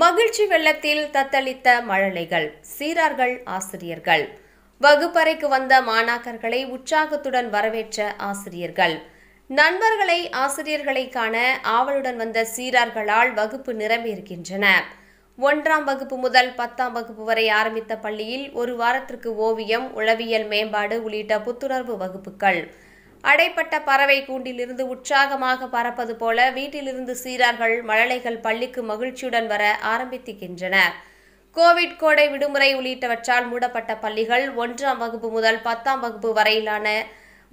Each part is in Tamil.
மகிழ்ச்சி வெள்ளத்தில் தத்தளித்த மழலைகள் சீரார்கள் ஆசிரியர்கள் வகுப்பறைக்கு வந்த மாணாக்கர்களை உற்சாகத்துடன் வரவேற்ற ஆசிரியர்கள் நண்பர்களை ஆசிரியர்களை காண ஆவலுடன் வந்த சீரார்களால் வகுப்பு நிரம்பியிருக்கின்றன ஒன்றாம் வகுப்பு முதல் பத்தாம் வகுப்பு வரை ஆரம்பித்த பள்ளியில் ஒரு வாரத்திற்கு ஓவியம் உளவியல் மேம்பாடு உள்ளிட்ட புத்துணர்வு வகுப்புகள் அடைப்பட்ட பறவை கூண்டிலிருந்து உற்சாகமாக பறப்பது போல வீட்டிலிருந்து சீரார்கள் மழலைகள் பள்ளிக்கு மகிழ்ச்சியுடன் வர ஆரம்பித்திருக்கின்றன கோவிட் கோடை விடுமுறை உள்ளிட்டவற்றால் மூடப்பட்ட பள்ளிகள் ஒன்றாம் வகுப்பு முதல் பத்தாம் வகுப்பு வரையிலான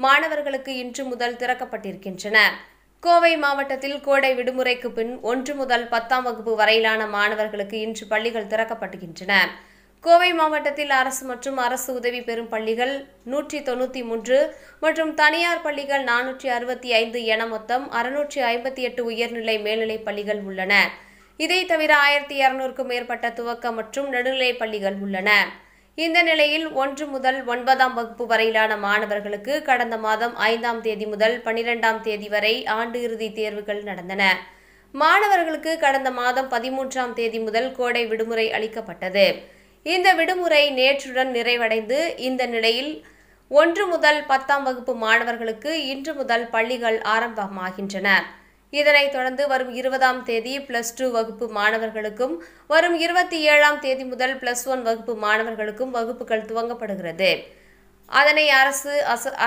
மாணவர்களுக்கு இன்று முதல் திறக்கப்பட்டிருக்கின்றன கோவை மாவட்டத்தில் கோடை விடுமுறைக்கு பின் ஒன்று முதல் பத்தாம் வகுப்பு வரையிலான மாணவர்களுக்கு இன்று பள்ளிகள் திறக்கப்படுகின்றன கோவை மாவட்டத்தில் அரசு மற்றும் அரசு உதவி பெறும் பள்ளிகள் நூற்றி தொண்ணூற்றி மூன்று மற்றும் தனியார் பள்ளிகள் நானூற்றி அறுபத்தி ஐந்து என மொத்தம் அறுநூற்றி ஐம்பத்தி எட்டு உயர்நிலை மேல்நிலைப் பள்ளிகள் உள்ளன இதை தவிர ஆயிரத்தி இருநூறுக்கும் மேற்பட்ட துவக்க மற்றும் நடுநிலைப் பள்ளிகள் உள்ளன இந்த நிலையில் ஒன்று முதல் ஒன்பதாம் வகுப்பு வரையிலான மாணவர்களுக்கு கடந்த மாதம் ஐந்தாம் தேதி முதல் பனிரெண்டாம் தேதி வரை ஆண்டு இறுதி தேர்வுகள் நடந்தன மாணவர்களுக்கு கடந்த மாதம் பதிமூன்றாம் தேதி முதல் கோடை விடுமுறை அளிக்கப்பட்டது இந்த விடுமுறை நேற்றுடன் நிறைவடைந்து இந்த நிலையில் ஒன்று முதல் பத்தாம் வகுப்பு மாணவர்களுக்கு இன்று முதல் பள்ளிகள் ஆரம்பமாகின்றன இதனைத் தொடர்ந்து வரும் இருபதாம் தேதி பிளஸ் டூ வகுப்பு மாணவர்களுக்கும் வரும் இருபத்தி ஏழாம் தேதி முதல் பிளஸ் ஒன் வகுப்பு மாணவர்களுக்கும் வகுப்புகள் துவங்கப்படுகிறது அதனை அரசு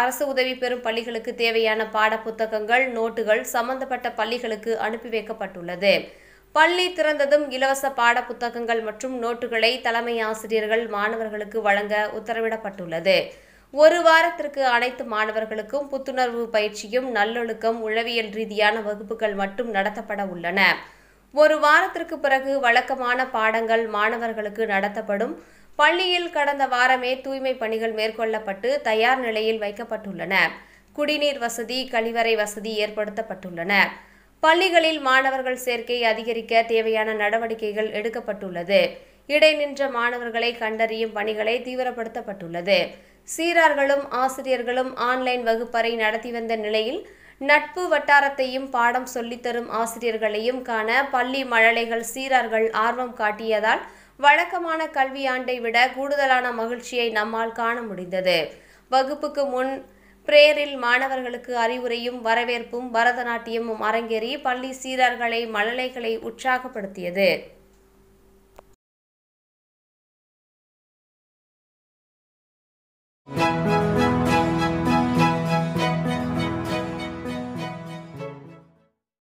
அரசு உதவி பெறும் பள்ளிகளுக்கு தேவையான பாட புத்தகங்கள் நோட்டுகள் சம்பந்தப்பட்ட பள்ளிகளுக்கு அனுப்பி வைக்கப்பட்டுள்ளது பள்ளி திறந்ததும் இலவச பாட புத்தகங்கள் மற்றும் நோட்டுகளை தலைமை ஆசிரியர்கள் மாணவர்களுக்கு வழங்க உத்தரவிடப்பட்டுள்ளது ஒரு வாரத்திற்கு அனைத்து மாணவர்களுக்கும் புத்துணர்வு பயிற்சியும் நல்லொழுக்கம் உளவியல் ரீதியான வகுப்புகள் மட்டும் நடத்தப்பட உள்ளன ஒரு வாரத்திற்கு பிறகு வழக்கமான பாடங்கள் மாணவர்களுக்கு நடத்தப்படும் பள்ளியில் கடந்த வாரமே தூய்மை பணிகள் மேற்கொள்ளப்பட்டு தயார் நிலையில் வைக்கப்பட்டுள்ளன குடிநீர் வசதி கழிவறை வசதி ஏற்படுத்தப்பட்டுள்ளன பள்ளிகளில் மாணவர்கள் சேர்க்கை அதிகரிக்க தேவையான நடவடிக்கைகள் எடுக்கப்பட்டுள்ளது இடைநின்ற மாணவர்களை கண்டறியும் பணிகளை தீவிரப்படுத்தப்பட்டுள்ளது சீரார்களும் ஆசிரியர்களும் ஆன்லைன் வகுப்பறை நடத்தி வந்த நிலையில் நட்பு வட்டாரத்தையும் பாடம் சொல்லித்தரும் ஆசிரியர்களையும் காண பள்ளி மழலைகள் சீரார்கள் ஆர்வம் காட்டியதால் வழக்கமான கல்வியாண்டை விட கூடுதலான மகிழ்ச்சியை நம்மால் காண முடிந்தது வகுப்புக்கு முன் பிரேரில் மாணவர்களுக்கு அறிவுரையும் வரவேற்பும் பரதநாட்டியமும் அரங்கேறி பள்ளி சீரர்களை மழலைகளை உற்சாகப்படுத்தியது